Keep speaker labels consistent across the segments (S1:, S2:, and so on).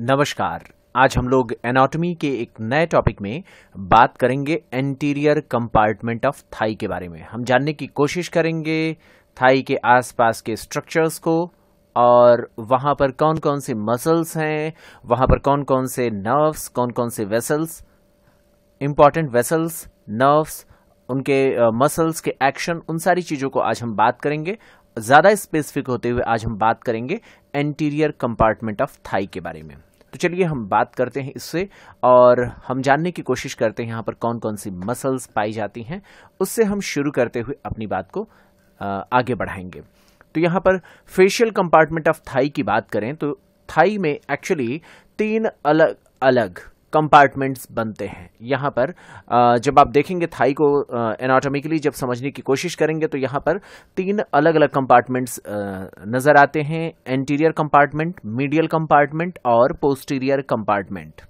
S1: नमस्कार आज हम लोग एनाटॉमी के एक नए टॉपिक में बात करेंगे एंटीरियर कंपार्टमेंट ऑफ थाई के बारे में हम जानने की कोशिश करेंगे थाई के आसपास के स्ट्रक्चर्स को और वहाँ पर कौन कौन से मसल्स हैं वहाँ पर कौन कौन से नर्व्स कौन कौन से वेसल्स इम्पॉर्टेंट वेसल्स नर्व्स उनके मसल्स के एक्शन उन सारी चीज़ों को आज हम बात करेंगे ज़्यादा स्पेसिफिक होते हुए आज हम बात करेंगे एंटीरियर कंपार्टमेंट ऑफ थाई के बारे में तो चलिए हम बात करते हैं इससे और हम जानने की कोशिश करते हैं यहाँ पर कौन कौन सी मसल्स पाई जाती हैं उससे हम शुरू करते हुए अपनी बात को आगे बढ़ाएंगे तो यहाँ पर फेशियल कंपार्टमेंट ऑफ थाई की बात करें तो थाई में एक्चुअली तीन अलग अलग कंपार्टमेंट्स बनते हैं यहाँ पर जब आप देखेंगे थाई को एनाटॉमिकली जब समझने की कोशिश करेंगे तो यहाँ पर तीन अलग अलग कंपार्टमेंट्स नज़र आते हैं एंटीरियर कंपार्टमेंट मीडियल कंपार्टमेंट और पोस्टीरियर कंपार्टमेंट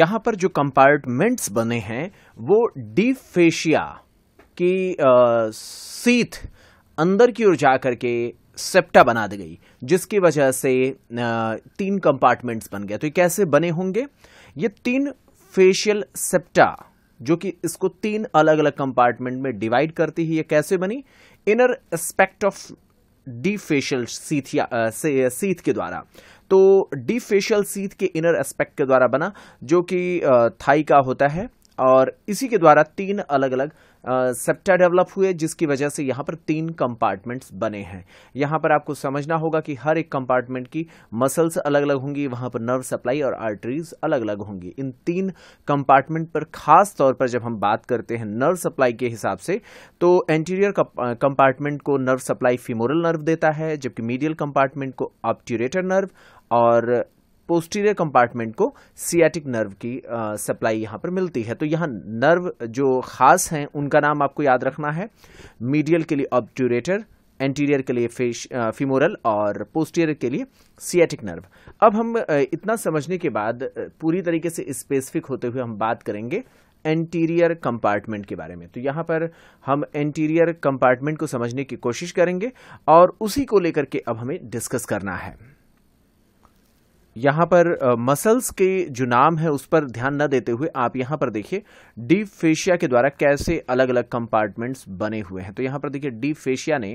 S1: यहाँ पर जो कंपार्टमेंट्स बने हैं वो डीप फेशिया की सीथ अंदर की ओर जा करके सेप्टा बना दी गई जिसकी वजह से तीन कंपार्टमेंट्स बन गया तो ये कैसे बने होंगे ये तीन फेशियल सेप्टा जो कि इसको तीन अलग अलग कंपार्टमेंट में डिवाइड करती है ये कैसे बनी inner aspect of the fascial सीथिया सीथ के द्वारा तो डी फेशियल सीथ के इनर एस्पेक्ट के द्वारा बना जो कि थाई का होता है और इसी के द्वारा तीन अलग अलग सेप्टा डेवलप हुए जिसकी वजह से यहाँ पर तीन कंपार्टमेंट्स बने हैं यहाँ पर आपको समझना होगा कि हर एक कंपार्टमेंट की मसल्स अलग अलग होंगी वहाँ पर नर्व सप्लाई और आर्टरीज अलग अलग होंगी इन तीन कंपार्टमेंट पर खास तौर पर जब हम बात करते हैं नर्व सप्लाई के हिसाब से तो एंटीरियर कंपार्टमेंट को नर्व सप्लाई फिमोरल नर्व देता है जबकि मीडियल कंपार्टमेंट को ऑप्टूरेटर नर्व और पोस्टीरियर कंपार्टमेंट को सियाटिक नर्व की सप्लाई यहां पर मिलती है तो यहां नर्व जो खास हैं उनका नाम आपको याद रखना है मीडियल के लिए ऑब्टूरेटर एंटीरियर के लिए फेश फीमोरल और पोस्टीरियर के लिए सियाटिक नर्व अब हम इतना समझने के बाद पूरी तरीके से स्पेसिफिक होते हुए हम बात करेंगे एंटीरियर कंपार्टमेंट के बारे में तो यहाँ पर हम एंटीरियर कंपार्टमेंट को समझने की कोशिश करेंगे और उसी को लेकर के अब हमें डिस्कस करना है यहाँ पर मसल्स के जो नाम है उस पर ध्यान न देते हुए आप यहाँ पर देखिए डी फेशिया के द्वारा कैसे अलग अलग कंपार्टमेंट्स बने हुए हैं तो यहाँ पर देखिए डी फेशिया ने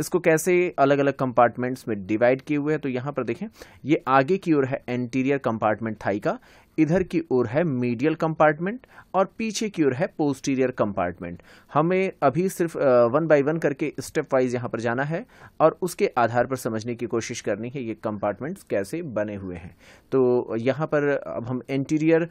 S1: इसको कैसे अलग अलग कंपार्टमेंट्स में डिवाइड किए हुए हैं तो यहाँ पर देखें ये आगे की ओर है एंटीरियर कंपार्टमेंट थाई का इधर की ओर है मीडियल कंपार्टमेंट और पीछे की ओर है पोस्टीरियर कंपार्टमेंट हमें अभी सिर्फ वन बाय वन करके स्टेप वाइज यहाँ पर जाना है और उसके आधार पर समझने की कोशिश करनी है ये कंपार्टमेंट्स कैसे बने हुए हैं तो यहाँ पर अब हम इंटीरियर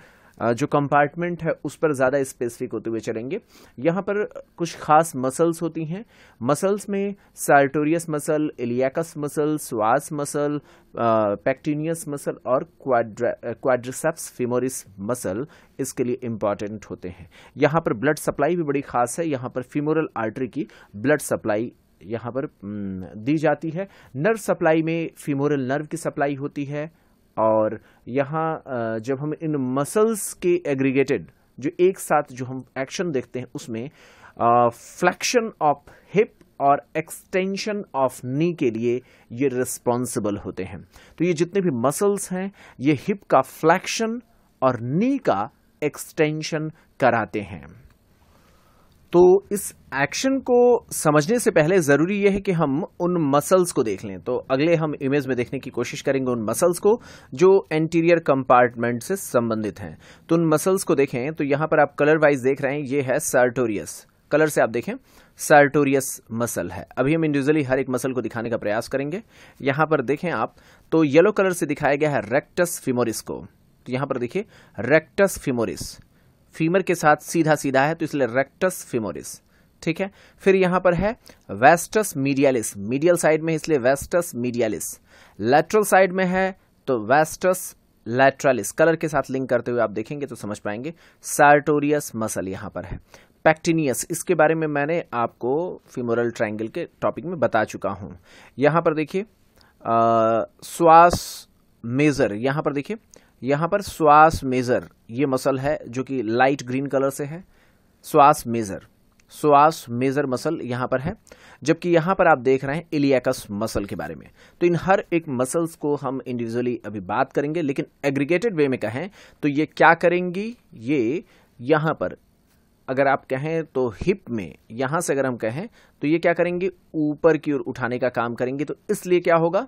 S1: जो कंपार्टमेंट है उस पर ज़्यादा स्पेसिफिक होते हुए चलेंगे यहाँ पर कुछ खास मसल्स होती हैं मसल्स में sartorius muscle iliacus muscle psoas muscle pectineus muscle और क्वाड्रिसेप्स फिमोरिस मसल इसके लिए इम्पॉर्टेंट होते हैं यहाँ पर ब्लड सप्लाई भी बड़ी खास है यहाँ पर फिमोरल आर्टरी की ब्लड सप्लाई यहाँ पर दी जाती है नर्व सप्लाई में फीमोरल नर्व की सप्लाई होती है और यहाँ जब हम इन मसल्स के एग्रीगेटेड जो एक साथ जो हम एक्शन देखते हैं उसमें फ्लैक्शन ऑफ हिप और एक्सटेंशन ऑफ नी के लिए ये रिस्पॉन्सिबल होते हैं तो ये जितने भी मसल्स हैं ये हिप का फ्लैक्शन और नी का एक्सटेंशन कराते हैं तो इस एक्शन को समझने से पहले ज़रूरी यह है कि हम उन मसल्स को देख लें तो अगले हम इमेज में देखने की कोशिश करेंगे उन मसल्स को जो एंटीरियर कंपार्टमेंट से संबंधित हैं तो उन मसल्स को देखें तो यहां पर आप कलर वाइज देख रहे हैं ये है सार्टोरियस कलर से आप देखें सार्टोरियस मसल है अभी हम इंडिविजुअली हर एक मसल को दिखाने का प्रयास करेंगे यहां पर देखें आप तो येलो कलर से दिखाया गया है रेक्टस फिमोरिस को तो यहां पर देखिए रेक्टस फिमोरिस फीमर के साथ सीधा सीधा है तो इसलिए रेक्टस फीमोरिस ठीक है फिर यहां पर है वेस्टस मीडियालिस मीडियल साइड में इसलिए वेस्टस मीडियालिस लेटरल साइड में है तो वेस्टस लेटरलिस कलर के साथ लिंक करते हुए आप देखेंगे तो समझ पाएंगे सार्टोरियस मसल यहां पर है पैक्टिनियस इसके बारे में मैंने आपको फिमोरल ट्राइंगल के टॉपिक में बता चुका हूं यहां पर देखिए श्वास मेजर यहां पर देखिए यहां पर श्वास मेजर ये मसल है जो कि लाइट ग्रीन कलर से है श्वास मेजर श्वास मेजर मसल यहां पर है जबकि यहां पर आप देख रहे हैं इलियाकस मसल के बारे में तो इन हर एक मसल्स को हम इंडिविजुअली अभी बात करेंगे लेकिन एग्रीगेटेड वे में कहें तो ये क्या करेंगी ये यहां पर अगर आप कहें तो हिप में यहां से अगर हम कहें तो ये क्या करेंगे ऊपर की ओर उठाने का काम करेंगे तो इसलिए क्या होगा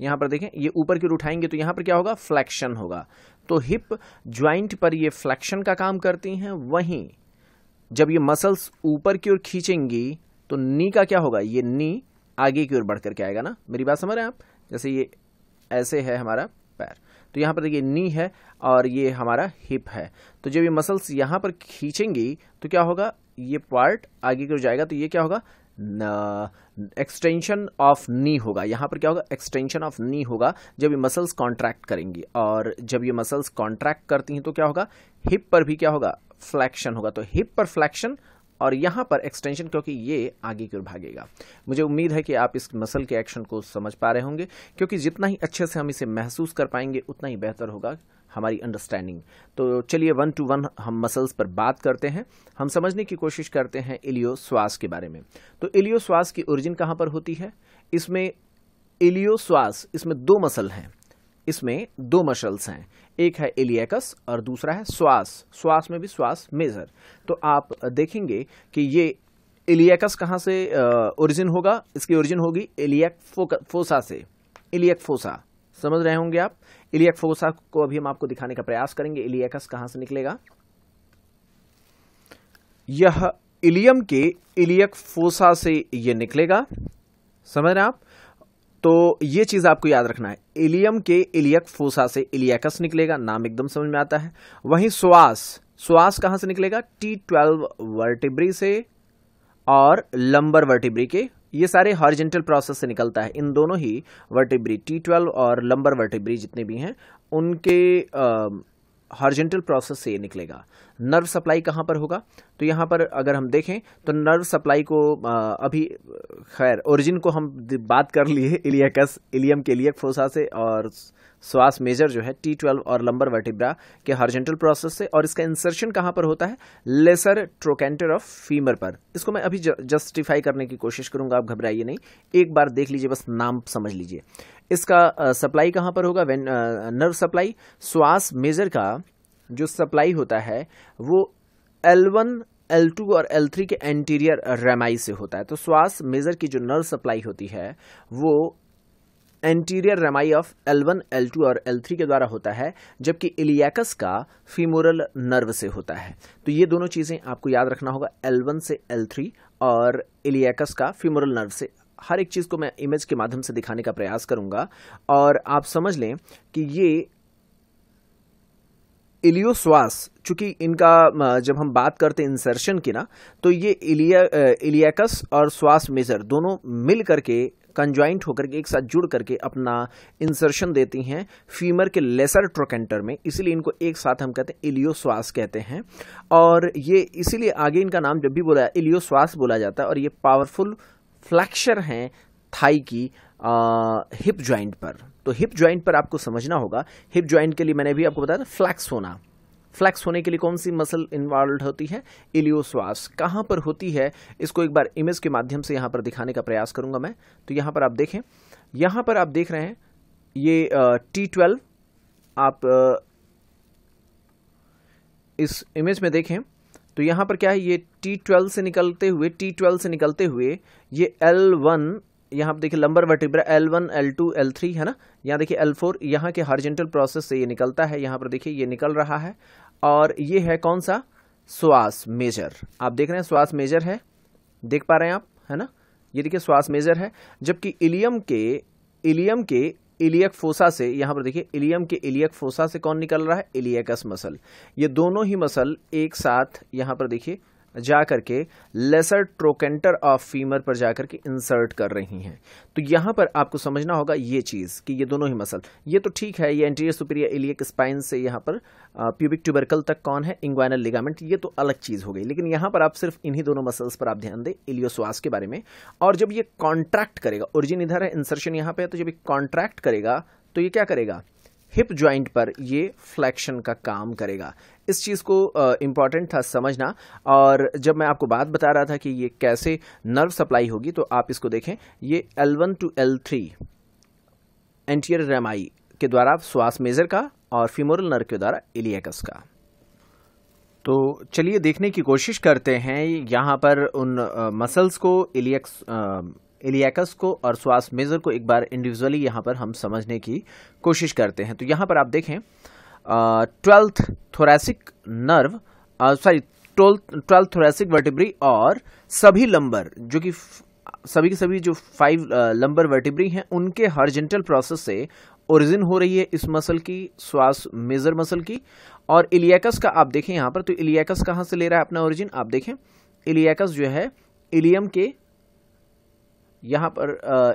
S1: यहाँ पर देखें ये ऊपर की उठाएंगे तो यहाँ पर क्या होगा फ्लैक्शन होगा तो हिप ज्वाइंट पर ये फ्लैक्शन का काम करती हैं वहीं जब ये मसल्स ऊपर की ओर खींचेंगी तो नी का क्या होगा ये नी आगे की ओर बढ़ करके आएगा ना मेरी बात समझ रहे हैं आप जैसे ये ऐसे है हमारा पैर तो यहाँ पर देखिए नी है और ये हमारा हिप है तो जब ये मसल्स यहाँ पर खींचेंगी तो क्या होगा ये पार्ट आगे की ओर जाएगा तो ये क्या होगा एक्सटेंशन ऑफ नी होगा यहाँ पर क्या होगा एक्सटेंशन ऑफ नी होगा जब ये मसल्स कॉन्ट्रैक्ट करेंगी और जब ये मसल्स कॉन्ट्रैक्ट करती हैं तो क्या होगा हिप पर भी क्या होगा फ्लैक्शन होगा तो हिप पर फ्लैक्शन और यहाँ पर एक्सटेंशन क्योंकि ये आगे की ओर भागेगा मुझे उम्मीद है कि आप इस मसल के एक्शन को समझ पा रहे होंगे क्योंकि जितना ही अच्छे से हम इसे महसूस कर पाएंगे उतना ही बेहतर होगा हमारी अंडरस्टैंडिंग तो चलिए वन टू वन हम मसल्स पर बात करते हैं हम समझने की कोशिश करते हैं इलियो श्वास के बारे में तो इलियो श्वास की ओरिजिन कहाँ पर होती है इसमें इलियो श्वास इसमें दो मसल हैं इसमें दो मसल्स हैं एक है इलियकस और दूसरा है श्वास श्वास में भी श्वास मेजर तो आप देखेंगे कि ये इलियकस कहाँ से ओरिजिन होगा इसकी ओरिजिन होगी इलियक फोसा से इलियक फोसा समझ रहे होंगे आप इलियक फोसा को अभी हम आपको दिखाने का प्रयास करेंगे इलियकस कहां से निकलेगा यह इलियम के इलियक फोसा से यह निकलेगा समझ रहे आप तो ये चीज़ आपको याद रखना है इलियम के इलियक फोसा से इलियकस निकलेगा नाम एकदम समझ में आता है वहीं स्वास स्वास कहां से निकलेगा टी ट्वेल्व वर्टिब्री से और लंबर वर्टिब्री के ये सारे हॉरिजेंटल प्रोसेस से निकलता है इन दोनों ही वर्टिब्री टी ट्वेल्व और लंबर वर्टिब्री जितने भी हैं उनके आ, हॉर्जेंटल प्रोसेस से ये निकलेगा नर्व सप्लाई कहाँ पर होगा तो यहाँ पर अगर हम देखें तो नर्व सप्लाई को अभी खैर ओरिजिन को हम बात कर लिए इलियकस इलियम के लिए फोसा से और स्वास मेजर जो है टी ट्वेल्व और लंबर वर्टिब्रा के हॉर्जेंटल प्रोसेस से और इसका इंसर्शन कहाँ पर होता है लेसर ट्रोकेंटर ऑफ फीमर पर इसको मैं अभी जस्टिफाई करने की कोशिश करूंगा आप घबराइए नहीं एक बार देख लीजिए बस नाम समझ लीजिए इसका सप्लाई कहाँ पर होगा वेन नर्व सप्लाई श्वास मेजर का जो सप्लाई होता है वो एल वन एल टू और एल थ्री के एंटीरियर रेमाई से होता है तो श्वास मेजर की जो नर्व सप्लाई होती है वो anterior rami of L one L two और एल थ्री के द्वारा होता है जबकि इलियाकस का फीमोरल नर्व से होता है तो ये दोनों चीज़ें आपको याद रखना होगा एल वन से एल थ्री और इलियाकस का फीमोरल नर्व से हर एक चीज़ को मैं इमेज के माध्यम से दिखाने का प्रयास करूंगा और आप समझ लें कि ये इलियोस्वास चूंकि इनका जब हम बात करते हैं इंसर्शन की ना तो ये इलिया इलियाकस और स्वास मेजर दोनों मिल करके कंज्वाइंट होकर के एक साथ जुड़ करके अपना इंसर्शन देती हैं फीमर के लेसर ट्रोकेंटर में इसीलिए इनको एक साथ हम कहते हैं इलियोस्वास कहते हैं और ये इसीलिए आगे इनका नाम जब भी बोला इलियोस्वास बोला जाता है और ये पावरफुल फ्लैक्शर हैं थाई की आ, हिप ज्वाइंट पर तो हिप ज्वाइंट पर आपको समझना होगा हिप ज्वाइंट के लिए मैंने भी आपको बताया था फ्लैक्स होना फ्लैक्स होने के लिए कौन सी मसल इन्वॉल्व होती है इलियोस्वास कहाँ पर होती है इसको एक बार इमेज के माध्यम से यहाँ पर दिखाने का प्रयास करूँगा मैं तो यहाँ पर आप देखें यहाँ पर आप देख रहे हैं ये टी ट्वेल्व आप आ, इस इमेज में देखें तो यहाँ पर क्या है ये टी ट्वेल्व से निकलते हुए टी ट्वेल्व से निकलते हुए ये एल वन यहाँ पर देखिए lumbar vertebra L one L two L three है ना यहाँ देखिए एल फोर यहाँ के हारजेंटल प्रोसेस से ये निकलता है यहाँ पर देखिए ये निकल रहा है और ये है कौन सा श्वास मेजर आप देख रहे हैं श्वास मेजर है देख पा रहे हैं आप है ना ये देखिए श्वास मेजर है जबकि इलियम के इलियम के इलियक फोसा से यहाँ पर देखिए इलियम के इलियक फोसा से कौन निकल रहा है इलियकस मसल ये दोनों ही मसल एक साथ यहाँ पर देखिए जा के लेसर ट्रोकेंटर ऑफ फीमर पर जा के इंसर्ट कर रही हैं तो यहाँ पर आपको समझना होगा ये चीज़ कि ये दोनों ही मसल ये तो ठीक है ये एंटीरियर सुपीरियर इलियक स्पाइन से यहाँ पर प्यूबिक ट्यूबरकल तक कौन है इंग्वाइनल लिगामेंट ये तो अलग चीज़ हो गई लेकिन यहाँ पर आप सिर्फ इन्हीं दोनों मसल्स पर आप ध्यान दें इलियोसवास के बारे में और जब ये कॉन्ट्रैक्ट करेगा ओरिजिन इधर है इंसर्शन यहाँ पर है तो जब ये कॉन्ट्रैक्ट करेगा तो ये क्या करेगा हिप जॉइंट पर ये फ्लैक्शन का काम करेगा इस चीज़ को इम्पॉर्टेंट था समझना और जब मैं आपको बात बता रहा था कि ये कैसे नर्व सप्लाई होगी तो आप इसको देखें ये L1 टू थ्री एंटीरियर रेमाई के द्वारा श्वास मेजर का और फीमोरल नर्व के द्वारा इलियकस का तो चलिए देखने की कोशिश करते हैं यहाँ पर उन मसल्स को इलियक्स एलियाकस को और स्वास मेजर को एक बार इंडिविजुअली यहाँ पर हम समझने की कोशिश करते हैं तो यहाँ पर आप देखें twelfth thoracic nerve sorry twelfth thoracic vertebrae और सभी लंबर जो कि सभी के सभी जो फाइव लंबर वर्टिब्री हैं उनके हॉर्जेंटल प्रोसेस से ओरिजिन हो रही है इस मसल की श्वास मेजर मसल की और इलियाकस का आप देखें यहाँ पर तो इलियाकस कहाँ से ले रहा है अपना ओरिजिन आप देखें इलियाकस जो है इलियम के यहाँ पर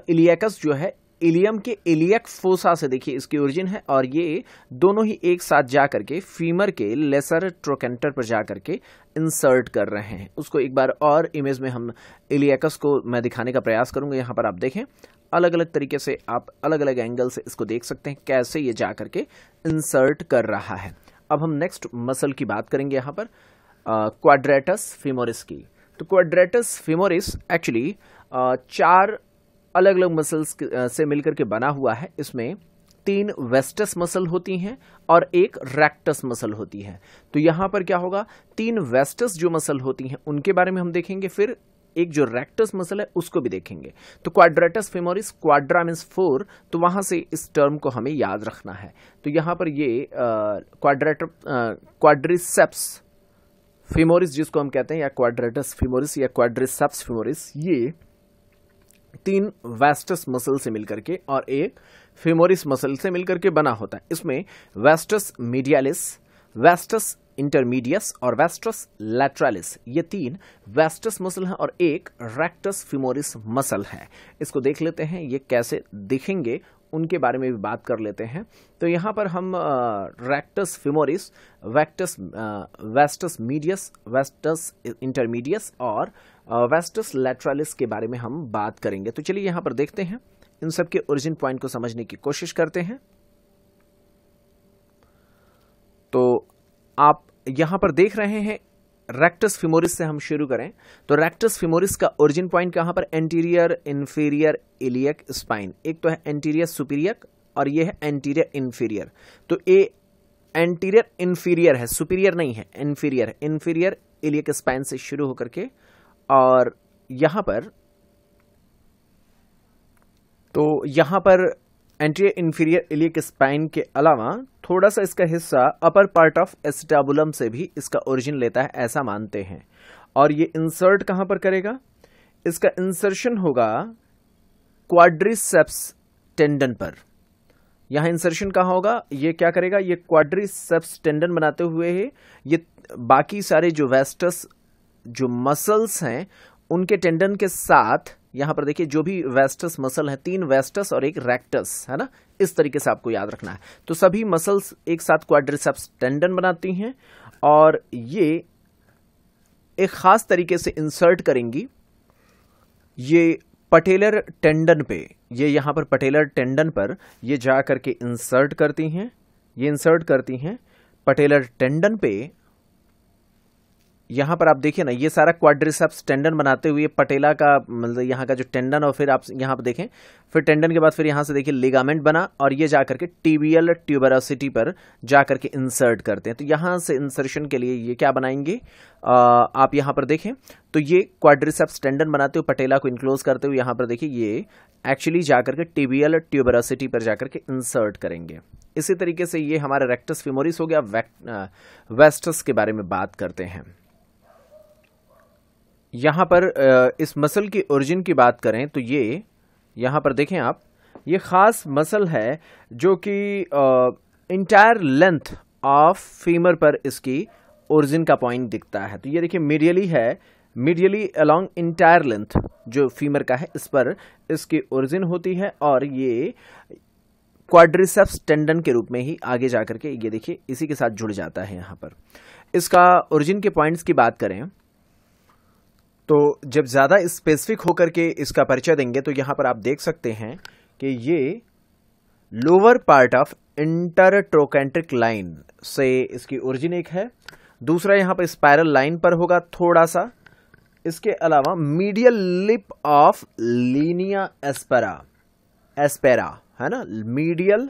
S1: इलियकस जो है इलियम के इलियक फोसा से देखिए इसकी ओरिजिन है और ये दोनों ही एक साथ जा करके फीमर के लेसर ट्रोकेंटर पर जा करके इंसर्ट कर रहे हैं उसको एक बार और इमेज में हम इलियकस को मैं दिखाने का प्रयास करूंगा यहाँ पर आप देखें अलग अलग तरीके से आप अलग अलग एंगल से इसको देख सकते हैं कैसे ये जा करके इंसर्ट कर रहा है अब हम नेक्स्ट मसल की बात करेंगे यहाँ पर क्वाड्रेटस फीमोरिस की तो क्वाड्रेटस फीमोरिस एक्चुअली चार अलग अलग मसल्स से मिलकर के बना हुआ है इसमें तीन वेस्टस मसल होती हैं और एक रेक्टस मसल होती है तो यहां पर क्या होगा तीन वेस्टस जो मसल होती हैं उनके बारे में हम देखेंगे फिर एक जो रेक्टस मसल है उसको भी देखेंगे तो quadratus femoris quadra mean four तो वहां से इस टर्म को हमें याद रखना है तो यहां पर ये क्वाड्रेट क्वाड्रिसेप्स फेमोरिस जिसको हम कहते हैं या क्वाड्रेटस फेमोरिस या क्वाड्रिसेप्स फेमोरिस ये तीन वेस्टस मसल से मिलकर के और एक फेमोरिस मसल से मिलकर के बना होता है इसमें वेस्टस मीडियालिस वेस्टस इंटरमीडियस और वेस्टस लैट्रालिस ये तीन वेस्टस मसल हैं और एक रेक्टस फिमोरिस मसल है इसको देख लेते हैं ये कैसे दिखेंगे उनके बारे में भी बात कर लेते हैं तो यहाँ पर हम रेक्टस फिमोरिस वेक्टस वेस्टस मीडियस वेस्टस इंटरमीडियस और वेस्टस लेटरालिस के बारे में हम बात करेंगे तो चलिए यहां पर देखते हैं इन सबके ओरिजिन पॉइंट को समझने की कोशिश करते हैं तो आप यहां पर देख रहे हैं रेक्टस फिमोरिस से हम शुरू करें तो रेक्टस फिमोरिस का ओरिजिन पॉइंट कहां पर एंटीरियर इंफीरियर इलियक स्पाइन एक तो है एंटीरियर सुपीरियर और यह है एंटीरियर इन्फीरियर तो ए एंटीरियर इंफीरियर है सुपीरियर नहीं है इंफीरियर इन्फीरियर इलियक स्पाइन से शुरू होकर के और यहाँ पर तो यहाँ पर एंटीरियर इन्फीरियर इलिक स्पाइन के अलावा थोड़ा सा इसका हिस्सा अपर पार्ट ऑफ एस्टाबुलम से भी इसका ओरिजिन लेता है ऐसा मानते हैं और ये इंसर्ट कहाँ पर करेगा इसका इंसर्शन होगा क्वाड्रिसेप्स टेंडन पर यहाँ इंसर्शन कहाँ होगा ये क्या करेगा ये क्वाड्रिसेप्स टेंडन बनाते हुए ये बाकी सारे जो वेस्टस जो मसल्स हैं उनके टेंडन के साथ यहां पर देखिए जो भी वेस्टस मसल है तीन वेस्टस और एक रेक्टस है ना इस तरीके से आपको याद रखना है तो सभी मसल्स एक साथ क्वाड्रिसेप्स टेंडन बनाती हैं और ये एक खास तरीके से इंसर्ट करेंगी ये पटेलर टेंडन पे ये यहां पर पटेलर टेंडन पर ये जा करके इंसर्ट करती हैं ये इंसर्ट करती हैं पटेलर टेंडन पे यहाँ पर आप देखिए ना ये सारा क्वाड्रिसेप्स टेंडन बनाते हुए पटेला का मतलब यहाँ का जो टेंडन और फिर आप यहाँ पर देखें फिर टेंडन के बाद फिर यहाँ से देखिए लिगामेंट बना और ये जाकर के टीबीएल ट्यूबरासिटी पर जा करके इंसर्ट करते हैं तो यहाँ से इंसर्शन के लिए ये क्या बनाएंगे आ, आप यहाँ पर देखें तो ये क्वाड्रिसेप्स टेंडन बनाते हुए पटेला को इनक्लोज करते हुए यहाँ पर देखिए ये एक्चुअली जा करके टीबीएल ट्यूबरासिटी पर जा करके इंसर्ट करेंगे इसी तरीके से ये हमारे रेक्टस फिमोरिस हो गया वेस्टस के बारे में बात करते हैं यहाँ पर इस मसल की ओरिजिन की बात करें तो ये यहाँ पर देखें आप ये ख़ास मसल है जो कि इंटायर लेंथ ऑफ फीमर पर इसकी ओरिजिन का पॉइंट दिखता है तो ये देखिए मीडियली है मीडियली अलोंग इंटायर लेंथ जो फीमर का है इस पर इसकी ओरिजिन होती है और ये क्वाड्रिसेप्स टेंडन के रूप में ही आगे जा करके ये देखिए इसी के साथ जुड़ जाता है यहाँ पर इसका ओरिजिन के पॉइंट्स की बात करें तो जब ज़्यादा स्पेसिफिक होकर के इसका परिचय देंगे तो यहां पर आप देख सकते हैं कि ये lower part of intertrochanteric line से इसकी ओरिजिन एक है दूसरा यहां पर स्पायरल लाइन पर होगा थोड़ा सा इसके अलावा medial lip of linea aspera aspera है ना medial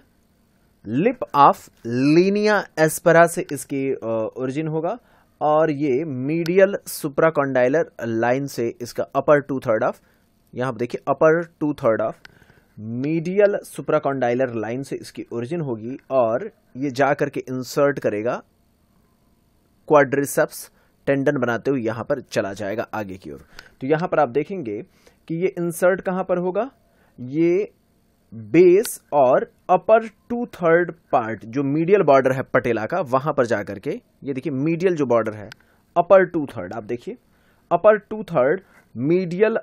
S1: lip of linea aspera से इसकी ओरिजिन होगा और ये मीडियल सुप्राकॉन्डाइलर लाइन से इसका अपर टू थर्ड ऑफ यहां पर देखिए upper two third of medial supracondylar line से इसकी ओरिजिन होगी और ये जा करके इंसर्ट करेगा क्वाड्रिसेप्स टेंडन बनाते हुए यहां पर चला जाएगा आगे की ओर तो यहां पर आप देखेंगे कि ये इंसर्ट कहां पर होगा ये बेस और अपर टू थर्ड पार्ट जो मीडियल बॉर्डर है पटेला का वहां पर जाकर के ये देखिए मीडियल जो बॉर्डर है अपर टू थर्ड आप देखिए upper two third medial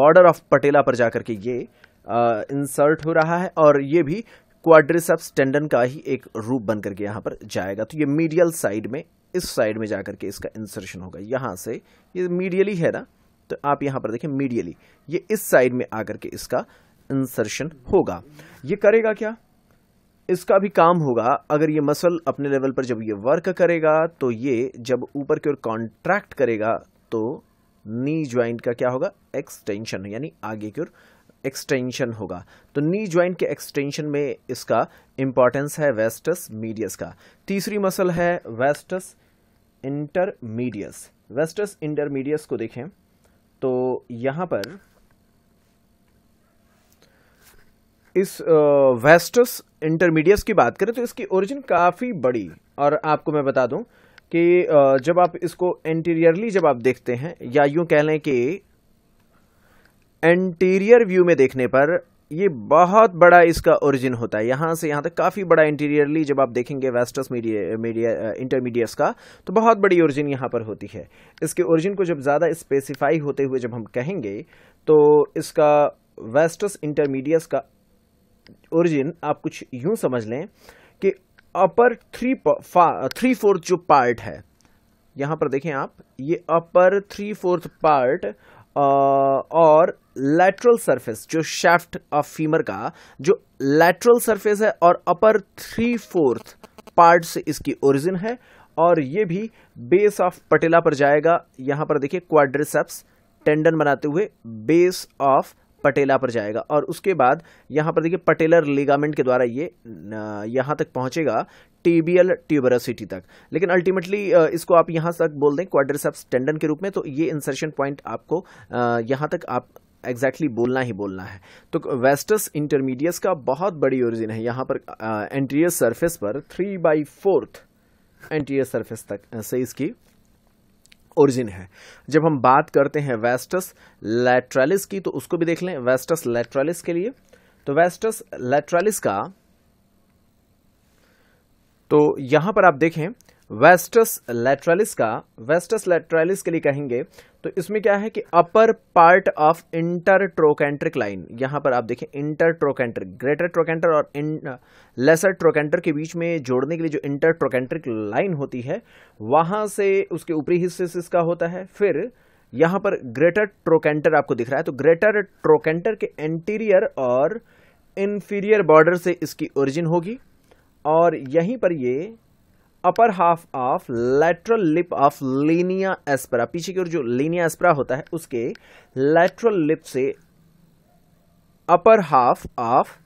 S1: border of patella पर जाकर के ये इंसर्ट हो रहा है और ये भी क्वाड्रिसेप्स टेंडन का ही एक रूप बन करके यहां पर जाएगा तो ये मीडियल साइड में इस साइड में जाकर के इसका इंसर्शन होगा यहां से ये मीडियली है ना तो आप यहां पर देखें मीडियली ये इस साइड में आकर के इसका इंसर्शन होगा ये करेगा क्या इसका भी काम होगा अगर ये मसल अपने लेवल पर जब ये वर्क करेगा तो ये जब ऊपर की ओर कॉन्ट्रैक्ट करेगा तो नी ज्वाइंट का क्या होगा एक्सटेंशन यानी आगे की ओर एक्सटेंशन होगा तो नी ज्वाइंट के एक्सटेंशन में इसका इंपॉर्टेंस है वेस्टस मीडियस का तीसरी मसल है वेस्टस इंटरमीडियस वेस्टस इंटरमीडियस को देखें तो यहां पर इस वेस्टस इंटरमीडियस की बात करें तो इसकी ओरिजिन काफ़ी बड़ी और आपको मैं बता दूं कि जब आप इसको एंटीरियरली जब आप देखते हैं या यूं कह लें कि एंटीरियर व्यू में देखने पर ये बहुत बड़ा इसका ओरिजिन होता है यहाँ से यहाँ तक काफ़ी बड़ा इंटीरियरली जब आप देखेंगे वेस्टस मीडिया मीडिया इंटरमीडियट्स का तो बहुत बड़ी ओरिजिन यहाँ पर होती है इसके ओरिजिन को जब ज़्यादा स्पेसिफाई होते हुए जब हम कहेंगे तो इसका वेस्टस इंटरमीडियट्स का ओरिजिन आप कुछ यूं समझ लें कि अपर थ्री थ्री फोर्थ जो पार्ट है यहां पर देखें आप ये अपर थ्री फोर्थ पार्ट और लैटरल सरफेस जो शाफ्ट ऑफ फीमर का जो लैटरल सरफेस है और अपर थ्री फोर्थ पार्ट से इसकी ओरिजिन है और ये भी बेस ऑफ पटेला पर जाएगा यहां पर देखिए क्वाड्रिसेप्स टेंडन बनाते हुए बेस ऑफ पटेला पर जाएगा और उसके बाद यहाँ पर देखिए पटेलर लिगामेंट के द्वारा ये यहाँ तक पहुँचेगा टीबियल ट्यूबरसिटी तक लेकिन अल्टीमेटली इसको आप यहाँ तक बोल दें क्वाड्रसेप्स टेंडन के रूप में तो ये इंसर्शन पॉइंट आपको यहाँ तक आप एग्जैक्टली exactly बोलना ही बोलना है तो वेस्टस इंटरमीडियस का बहुत बड़ी ओरिजिन है यहाँ पर एंटीरियर सरफेस पर three by fourth anterior surface तक से इसकी ओरिजिन है जब हम बात करते हैं वेस्टस लेट्रेलिस की तो उसको भी देख लें वेस्टस लेट्रेलिस के लिए तो वेस्टस लेट्रेलिस का तो यहां पर आप देखें वेस्टस लेट्रलिस का वेस्टस लेट्रलिस के लिए कहेंगे तो इसमें क्या है कि upper part of intertrochanteric line यहां पर आप देखें इंटर ट्रोकेंट्रिक ग्रेटर ट्रोकेंटर और इन लेसर ट्रोकेंटर के बीच में जोड़ने के लिए जो इंटर ट्रोकेंट्रिक लाइन होती है वहां से उसके ऊपरी हिस्से से इसका होता है फिर यहां पर ग्रेटर ट्रोकेंटर आपको दिख रहा है तो ग्रेटर ट्रोकेंटर के एंटीरियर और इन्फीरियर बॉर्डर से इसकी ओरिजिन होगी और यहीं पर ये upper half of lateral lip of linea aspera पीछे की ओर जो लीनिया एस्परा होता है उसके लेटरल लिप से upper half of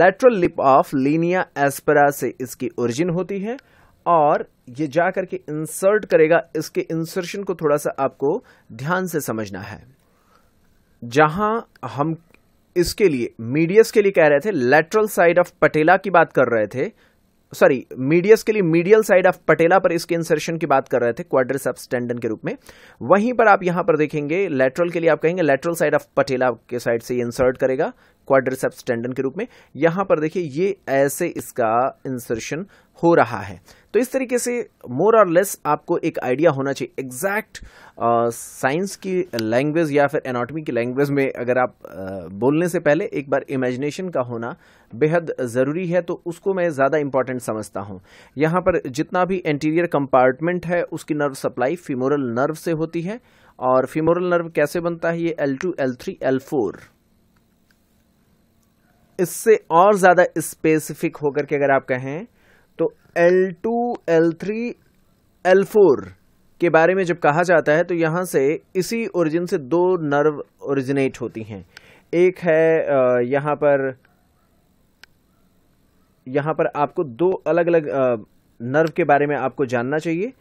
S1: lateral lip of linea aspera से इसकी ओरिजिन होती है और ये जा करके इंसर्ट करेगा इसके इंसर्शन को थोड़ा सा आपको ध्यान से समझना है जहां हम इसके लिए मीडियस के लिए कह रहे थे लेटरल साइड ऑफ पटेला की बात कर रहे थे सॉरी मीडियस के लिए मीडियल साइड ऑफ पटेला पर इसके इंसर्शन की बात कर रहे थे क्वाड्रिसेप्स टेंडन के रूप में वहीं पर आप यहां पर देखेंगे लेटरल के लिए आप कहेंगे लेटरल साइड ऑफ पटेला के साइड से इंसर्ट करेगा क्वाड्रिसेप्स टेंडन के रूप में यहां पर देखिए ये ऐसे इसका इंसर्शन हो रहा है तो इस तरीके से मोर और लेस आपको एक आइडिया होना चाहिए एग्जैक्ट साइंस uh, की लैंग्वेज या फिर एनाटॉमी की लैंग्वेज में अगर आप uh, बोलने से पहले एक बार इमेजिनेशन का होना बेहद ज़रूरी है तो उसको मैं ज़्यादा इंपॉर्टेंट समझता हूँ यहाँ पर जितना भी एंटीरियर कंपार्टमेंट है उसकी नर्व सप्लाई फीमोरल नर्व से होती है और फीमोरल नर्व कैसे बनता है ये L two L three L four इससे और ज़्यादा स्पेसिफिक होकर के अगर आप कहें L two L three L four के बारे में जब कहा जाता है तो यहाँ से इसी ओरिजिन से दो नर्व ओरिजिनेट होती हैं एक है यहाँ पर यहाँ पर आपको दो अलग अलग नर्व के बारे में आपको जानना चाहिए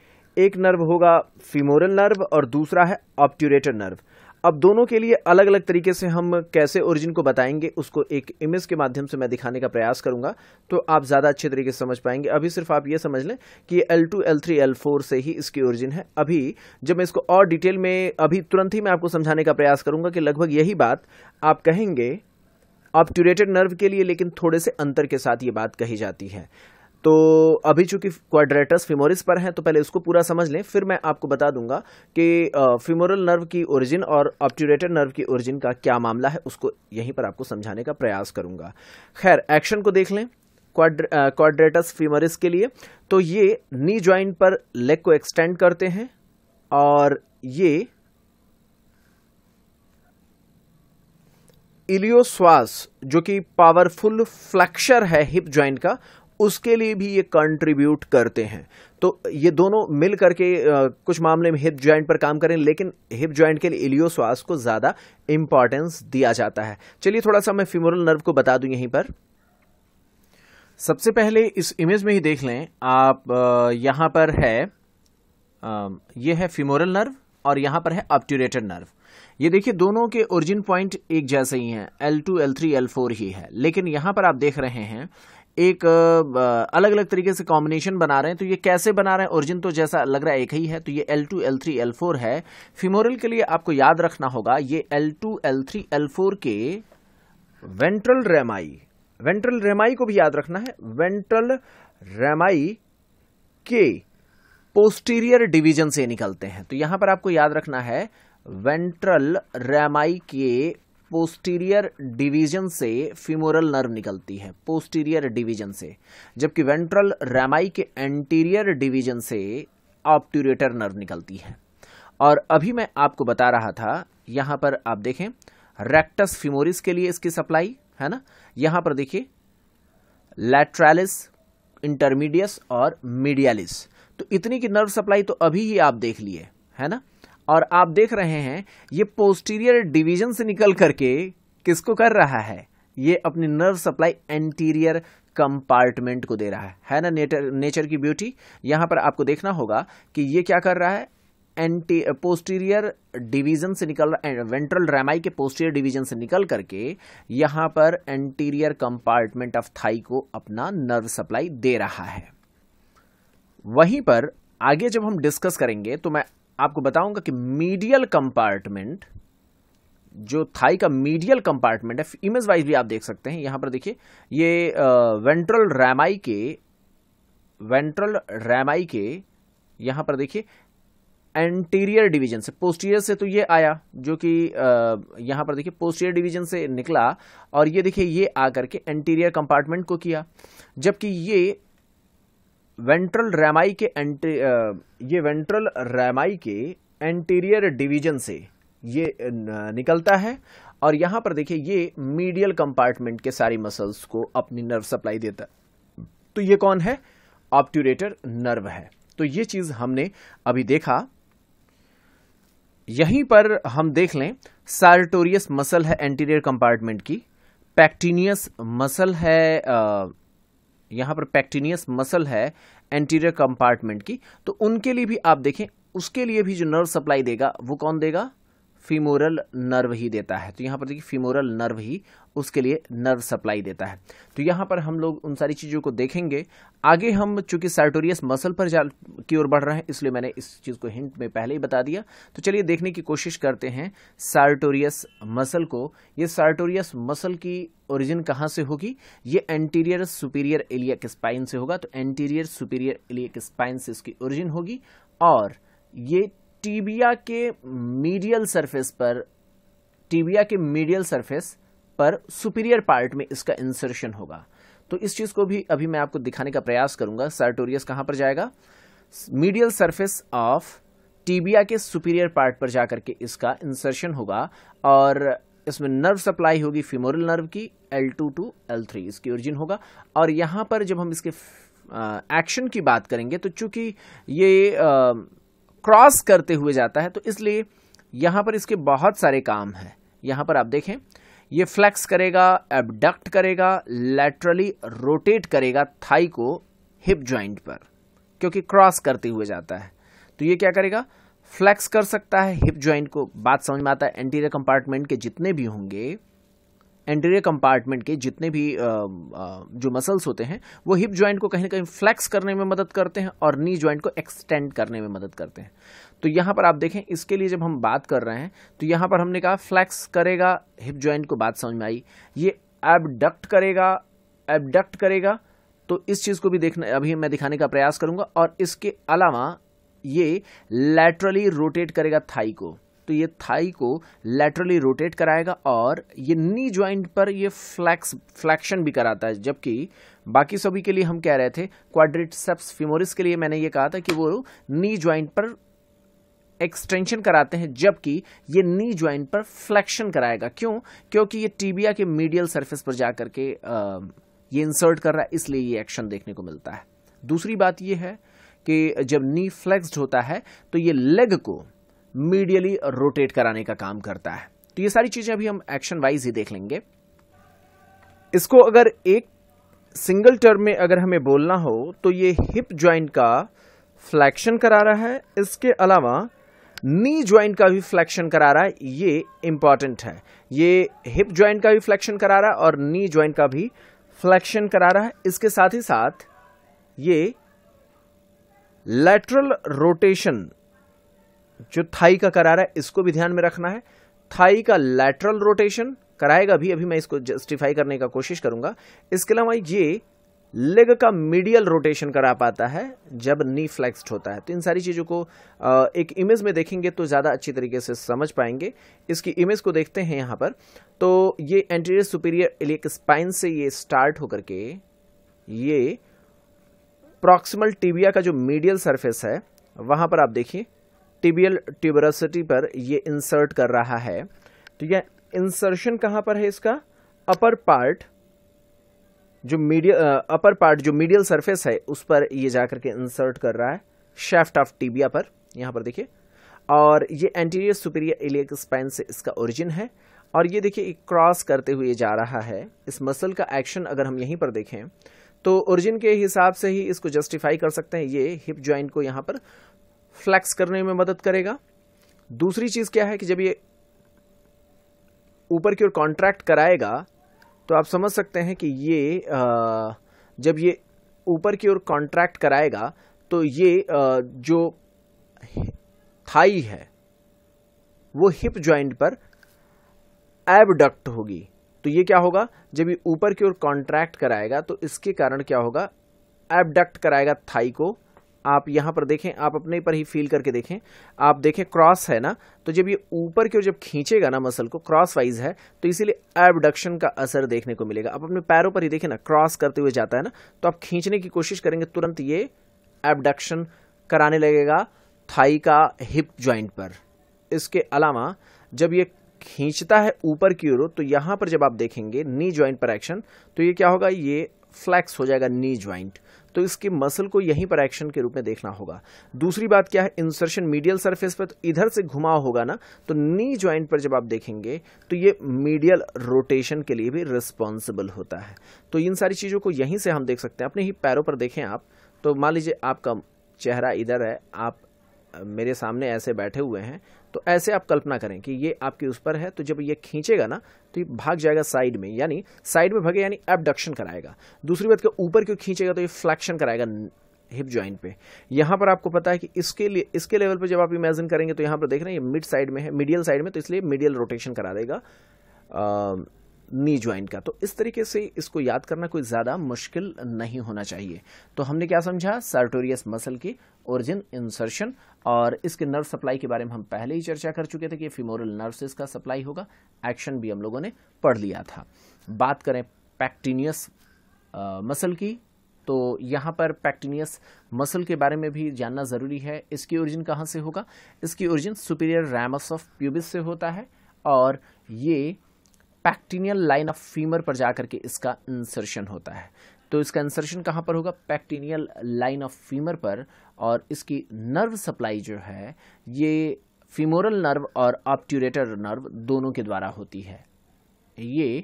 S1: एक नर्व होगा फीमोरल नर्व और दूसरा है ऑप्टूरेटर नर्व अब दोनों के लिए अलग अलग तरीके से हम कैसे ओरिजिन को बताएंगे उसको एक इमेज के माध्यम से मैं दिखाने का प्रयास करूंगा तो आप ज़्यादा अच्छे तरीके से समझ पाएंगे अभी सिर्फ आप ये समझ लें कि ये L two L three L four से ही इसकी ओरिजिन है अभी जब मैं इसको और डिटेल में अभी तुरंत ही मैं आपको समझाने का प्रयास करूंगा कि लगभग यही बात आप कहेंगे ऑप्टूरेटेड नर्व के लिए लेकिन थोड़े से अंतर के साथ ये बात कही जाती है तो अभी चूंकि क्वाड्रेटस फिमोरिस पर है तो पहले उसको पूरा समझ लें फिर मैं आपको बता दूंगा कि फिमोरल नर्व की ओरिजिन और ऑप्टूरेटेड नर्व की ओरिजिन का क्या मामला है उसको यहीं पर आपको समझाने का प्रयास करूंगा खैर एक्शन को देख लें क्वाड्रेटस फिमोरिस के लिए तो ये नी ज्वाइंट पर लेग को एक्सटेंड करते हैं और ये इलियोस्वास जो कि पावरफुल फ्लैक्शर है हिप ज्वाइंट का उसके लिए भी ये कंट्रीब्यूट करते हैं तो ये दोनों मिल करके कुछ मामले में हिप ज्वाइंट पर काम करें लेकिन हिप ज्वाइंट के लिए इलियो इलियोस्वास को ज़्यादा इंपॉर्टेंस दिया जाता है चलिए थोड़ा सा मैं फिमोरल नर्व को बता दूं यहीं पर सबसे पहले इस इमेज में ही देख लें आप यहाँ पर है ये है फिमोरल नर्व और यहाँ पर है अपट्यूरेटेड नर्व ये देखिए दोनों के ओरिजिन पॉइंट एक जैसे ही हैं L2, L3, L4 ही है लेकिन यहाँ पर आप देख रहे हैं एक अलग अलग तरीके से कॉम्बिनेशन बना रहे हैं तो ये कैसे बना रहे हैं ओरिजिन तो जैसा लग रहा है एक ही है तो ये L two L three L four है फिमोरल के लिए आपको याद रखना होगा ये L two L three L four के वेंट्रल रेमाई वेंट्रल रेमाई को भी याद रखना है वेंट्रल रेमाई के पोस्टीरियर डिवीजन से निकलते हैं तो यहां पर आपको याद रखना है वेंट्रल रेमाई के पोस्टीरियर डिवीजन से फीमोरल नर्व निकलती है पोस्टीरियर डिवीजन से जबकि वेंट्रल रेमाई के एंटीरियर डिवीजन से ऑप्टूरेटर नर्व निकलती है और अभी मैं आपको बता रहा था यहाँ पर आप देखें रेक्टस फिमोरिस के लिए इसकी सप्लाई है ना यहाँ पर देखिए लेट्रेलिस इंटरमीडियस और मीडियालिस तो इतनी की नर्व सप्लाई तो अभी ही आप देख लिए है ना और आप देख रहे हैं ये पोस्टीरियर डिवीजन से निकल करके किसको कर रहा है ये अपनी नर्व सप्लाई एंटीरियर कंपार्टमेंट को दे रहा है है ना नेचर नेचर की ब्यूटी यहां पर आपको देखना होगा कि ये क्या कर रहा है एंटी पोस्टीरियर डिवीजन से निकल वेंट्रल रेमाई के पोस्टीरियर डिवीजन से निकल करके यहां पर एंटीरियर कंपार्टमेंट ऑफ थाई को अपना नर्व सप्लाई दे रहा है वहीं पर आगे जब हम डिस्कस करेंगे तो मैं आपको बताऊंगा कि मीडियल कंपार्टमेंट जो थाई का मीडियल कंपार्टमेंट है इमेज वाइज भी आप देख सकते हैं यहां पर देखिए ये वेंट्रल रैमाई के वेंट्रल रैमाई के यहां पर देखिए एंटीरियर डिवीजन से पोस्टीरियर से तो ये आया जो कि यहां पर देखिए पोस्टीरियर डिवीजन से निकला और ये देखिए ये आकर के एंटीरियर कंपार्टमेंट को किया जबकि ये वेंट्रल रैमाई के एंटी ये वेंट्रल रैमाई के एंटीरियर डिवीजन से ये निकलता है और यहाँ पर देखिए ये मीडियल कंपार्टमेंट के सारी मसल्स को अपनी नर्व सप्लाई देता है तो ये कौन है ऑप्टूरेटर नर्व है तो ये चीज़ हमने अभी देखा यहीं पर हम देख लें सार्टोरियस मसल है एंटीरियर कंपार्टमेंट की पैक्टीनियस मसल है यहाँ पर पैक्टिनियस मसल है एंटीरियर कंपार्टमेंट की तो उनके लिए भी आप देखें उसके लिए भी जो नर्व सप्लाई देगा वो कौन देगा फीमोरल नर्व ही देता है तो यहाँ पर देखिए फीमोरल नर्व ही उसके लिए नर्व सप्लाई देता है तो यहाँ पर हम लोग उन सारी चीज़ों को देखेंगे आगे हम चूंकि सार्टोरियस मसल पर जा की ओर बढ़ रहे हैं इसलिए मैंने इस चीज़ को हिंट में पहले ही बता दिया तो चलिए देखने की कोशिश करते हैं सार्टोरियस मसल को ये सार्टोरियस मसल की ओरिजिन कहाँ से होगी ये एंटीरियर सुपीरियर एलियक स्पाइन से होगा तो एंटीरियर सुपीरियर एलियक स्पाइन से इसकी ओरिजिन होगी और ये टीबिया के मीडियल सरफेस पर टीबिया के मीडियल सरफेस पर सुपीरियर पार्ट में इसका इंसर्शन होगा तो इस चीज़ को भी अभी मैं आपको दिखाने का प्रयास करूंगा सर्टोरियस कहां पर जाएगा मीडियल सरफेस ऑफ टीबिया के सुपीरियर पार्ट पर जाकर के इसका इंसर्शन होगा और इसमें नर्व सप्लाई होगी फिमोरल नर्व की L two two L three इसकी ओरिजिन होगा और यहां पर जब हम इसके एक्शन की बात करेंगे तो चूंकि ये क्रॉस करते हुए जाता है तो इसलिए यहाँ पर इसके बहुत सारे काम हैं यहाँ पर आप देखें ये फ्लैक्स करेगा एबडक्ट करेगा लेटरली रोटेट करेगा थाई को हिप ज्वाइंट पर क्योंकि क्रॉस करते हुए जाता है तो ये क्या करेगा फ्लैक्स कर सकता है हिप ज्वाइंट को बात समझ में आता है एंटीरियर कंपार्टमेंट के जितने भी होंगे एंटीरियर कंपार्टमेंट के जितने भी जो मसल्स होते हैं वो हिप ज्वाइंट को कहीं ना कहीं फ्लैक्स करने में मदद करते हैं और नी ज्वाइंट को एक्सटेंड करने में मदद करते हैं तो यहाँ पर आप देखें इसके लिए जब हम बात कर रहे हैं तो यहाँ पर हमने कहा फ्लैक्स करेगा हिप ज्वाइंट को बात समझ में आई ये एबडक्ट करेगा एबडक्ट करेगा तो इस चीज़ को भी देखने अभी मैं दिखाने का प्रयास करूंगा और इसके अलावा ये लैटरली रोटेट करेगा थाई को तो ये थाई को लेटरली रोटेट कराएगा और ये नी ज्वाइंट पर ये फ्लैक्स फ्लैक्शन भी कराता है जबकि बाकी सभी के लिए हम कह रहे थे क्वाड्रिटसेप्स फिमोरिस के लिए मैंने ये कहा था कि वो नी ज्वाइंट पर एक्सटेंशन कराते हैं जबकि ये नी ज्वाइंट पर फ्लैक्शन कराएगा क्यों क्योंकि ये टीबिया के मीडियल सर्फिस पर जा करके ये इंसर्ट कर रहा है इसलिए ये एक्शन देखने को मिलता है दूसरी बात ये है कि जब नी फ्लेक्स्ड होता है तो ये लेग को मीडियली रोटेट कराने का काम करता है तो ये सारी चीजें अभी हम एक्शन वाइज ही देख लेंगे इसको अगर एक सिंगल टर्म में अगर हमें बोलना हो तो ये हिप ज्वाइंट का फ्लैक्शन करा रहा है इसके अलावा नी ज्वाइंट का भी फ्लैक्शन करा रहा है ये इंपॉर्टेंट है ये हिप ज्वाइंट का भी फ्लैक्शन करा रहा है और नी ज्वाइंट का भी फ्लैक्शन करा रहा है इसके साथ ही साथ ये लेटरल रोटेशन जो थाई का करा रहा है इसको भी ध्यान में रखना है थाई का लैटरल रोटेशन कराएगा भी अभी मैं इसको जस्टिफाई करने का कोशिश करूंगा इसके अलावा ये लेग का मीडियल रोटेशन करा पाता है जब नी फ्लेक्स्ड होता है तो इन सारी चीज़ों को एक इमेज में देखेंगे तो ज़्यादा अच्छी तरीके से समझ पाएंगे इसकी इमेज को देखते हैं यहाँ पर तो ये एंटीरियर सुपीरियर इलियक स्पाइन से ये स्टार्ट होकर के ये प्रॉक्सिमल टीबिया का जो मीडियल सरफेस है वहाँ पर आप देखिए टिबियल ट्यूबरसिटी पर ये इंसर्ट कर रहा है ठीक है इंसर्शन कहां पर है इसका अपर पार्ट जो मीडियल अपर पार्ट जो मीडियल सरफेस है उस पर ये जाकर के इंसर्ट कर रहा है शेफ्ट ऑफ टीबिया पर यहां पर देखिए और ये एंटीरियर सुपीरियर इलियक स्पाइन से इसका ओरिजिन है और ये देखिए क्रॉस करते हुए जा रहा है इस मसल का एक्शन अगर हम यहीं पर देखें तो ओरिजिन के हिसाब से ही इसको जस्टिफाई कर सकते हैं ये हिप ज्वाइंट को यहां पर फ्लैक्स करने में मदद करेगा दूसरी चीज़ क्या है कि जब ये ऊपर की ओर कॉन्ट्रैक्ट कराएगा तो आप समझ सकते हैं कि ये आ, जब ये ऊपर की ओर कॉन्ट्रैक्ट कराएगा तो ये आ, जो थाई है वो हिप ज्वाइंट पर एबडक्ट होगी तो ये क्या होगा जब ये ऊपर की ओर कॉन्ट्रैक्ट कराएगा तो इसके कारण क्या होगा एबडक्ट कराएगा थाई को आप यहाँ पर देखें आप अपने पर ही फील करके देखें आप देखें क्रॉस है ना तो जब ये ऊपर की ओर जब खींचेगा ना मसल को क्रॉस वाइज है तो इसीलिए एबडक्शन का असर देखने को मिलेगा आप अपने पैरों पर ही देखें ना क्रॉस करते हुए जाता है ना तो आप खींचने की कोशिश करेंगे तुरंत ये एबडक्शन कराने लगेगा थाई का हिप ज्वाइंट पर इसके अलावा जब ये खींचता है ऊपर की ओर तो यहाँ पर जब आप देखेंगे नी ज्वाइंट पर एक्शन तो ये क्या होगा ये फ्लैक्स हो जाएगा नी ज्वाइंट तो इसके मसल को यहीं पर एक्शन के रूप में देखना होगा दूसरी बात क्या है इंसर्शन मीडियल सरफेस पर तो इधर से घुमाव होगा ना तो नी ज्वाइंट पर जब आप देखेंगे तो ये मीडियल रोटेशन के लिए भी रिस्पॉन्सिबल होता है तो इन सारी चीज़ों को यहीं से हम देख सकते हैं अपने ही पैरों पर देखें आप तो मान लीजिए आपका चेहरा इधर है आप मेरे सामने ऐसे बैठे हुए हैं तो ऐसे आप कल्पना करें कि ये आपके उस पर है तो जब ये खींचेगा ना तो ये भाग जाएगा साइड में यानी साइड में भागे यानी एबडक्शन कराएगा दूसरी बात के ऊपर क्यों खींचेगा तो ये फ्लैक्शन कराएगा हिप ज्वाइंट पे यहां पर आपको पता है कि इसके लिए इसके लेवल पर जब आप इमेजिन करेंगे तो यहां पर देख रहे हैं ये मिड साइड में है मिडियल साइड में तो इसलिए मिडियल रोटेशन करा देगा नी ज्वाइंट का तो इस तरीके से इसको याद करना कोई ज़्यादा मुश्किल नहीं होना चाहिए तो हमने क्या समझा सर्टोरियस मसल की ओरिजिन इंसर्शन और इसके नर्व सप्लाई के बारे में हम पहले ही चर्चा कर चुके थे कि फीमोरल नर्व से इसका सप्लाई होगा एक्शन भी हम लोगों ने पढ़ लिया था बात करें पैक्टीनियस मसल की तो यहाँ पर पैक्टिनियस मसल के बारे में भी जानना ज़रूरी है इसकी ओरिजिन कहाँ से होगा इसकी origin superior ramus of pubis से होता है और ये पैक्टीनियल लाइन ऑफ फीमर पर जाकर के इसका इंसर्शन होता है तो इसका इंसर्शन कहाँ पर होगा पैक्टीनियल लाइन ऑफ फीमर पर और इसकी नर्व सप्लाई जो है ये फीमोरल नर्व और ऑप्टूरेटर नर्व दोनों के द्वारा होती है ये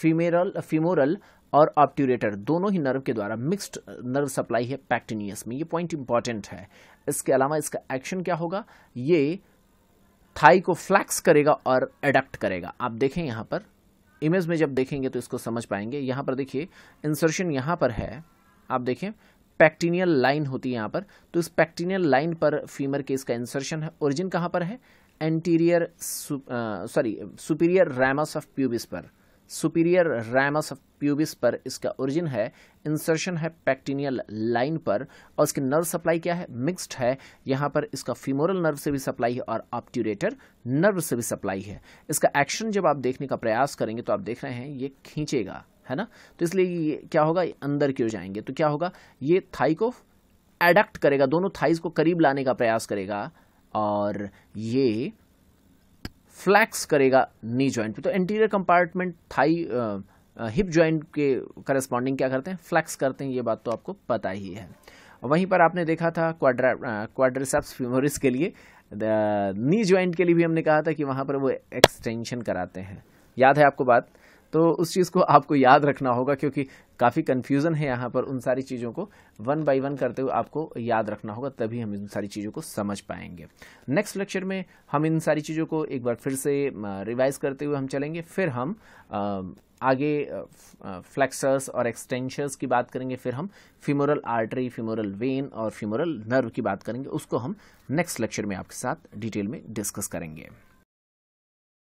S1: फीमेरल फीमोरल और ऑप्ट्यूरेटर दोनों ही नर्व के द्वारा मिक्स्ड नर्व सप्लाई है पैक्टीनियस में ये पॉइंट इंपॉर्टेंट है इसके अलावा इसका एक्शन क्या होगा ये थाई को फ्लैक्स करेगा और एडेप्ट करेगा आप देखें यहाँ पर इमेज में जब देखेंगे तो इसको समझ पाएंगे यहाँ पर देखिए इंसर्शन यहाँ पर है आप देखें पैक्टीनियल लाइन होती है यहाँ पर तो इस पैक्टीनियल लाइन पर फीमर के इसका इंसर्शन है ओरिजिन कहाँ पर है anterior sorry superior ramus of pubis पर सुपीरियर रैमस ऑफ प्यूबिस पर इसका ओरिजिन है इंसर्शन है पैक्टीनियल लाइन पर और इसकी नर्व सप्लाई क्या है मिक्स्ड है यहाँ पर इसका फीमोरल नर्व से भी सप्लाई है और ऑप्टूरेटर नर्व से भी सप्लाई है इसका एक्शन जब आप देखने का प्रयास करेंगे तो आप देख रहे हैं ये खींचेगा है ना तो इसलिए ये क्या होगा ये अंदर की ओर जाएंगे तो क्या होगा ये थाई को एडक्ट करेगा दोनों थाइज को करीब लाने का प्रयास करेगा और ये फ्लैक्स करेगा नी ज्वाइंट पे तो anterior compartment thigh hip joint के करस्पॉन्डिंग क्या करते हैं फ्लैक्स करते हैं ये बात तो आपको पता ही है वहीं पर आपने देखा था क्वाड्रेसेप्स फ्यूमोरिस के लिए नी ज्वाइंट के लिए भी हमने कहा था कि वहाँ पर वो एक्सटेंशन कराते हैं याद है आपको बात तो उस चीज़ को आपको याद रखना होगा क्योंकि काफ़ी कन्फ्यूज़न है यहाँ पर उन सारी चीज़ों को वन बाय वन करते हुए आपको याद रखना होगा तभी हम इन सारी चीज़ों को समझ पाएंगे नेक्स्ट लेक्चर में हम इन सारी चीज़ों को एक बार फिर से रिवाइज करते हुए हम चलेंगे फिर हम आगे फ्लेक्सर्स और एक्सटेंशर्स की बात करेंगे फिर हम फीमोरल आर्टरी फीमोरल वेन और फीमोरल नर्व की बात करेंगे उसको हम नेक्स्ट लेक्चर में आपके साथ डिटेल में डिस्कस करेंगे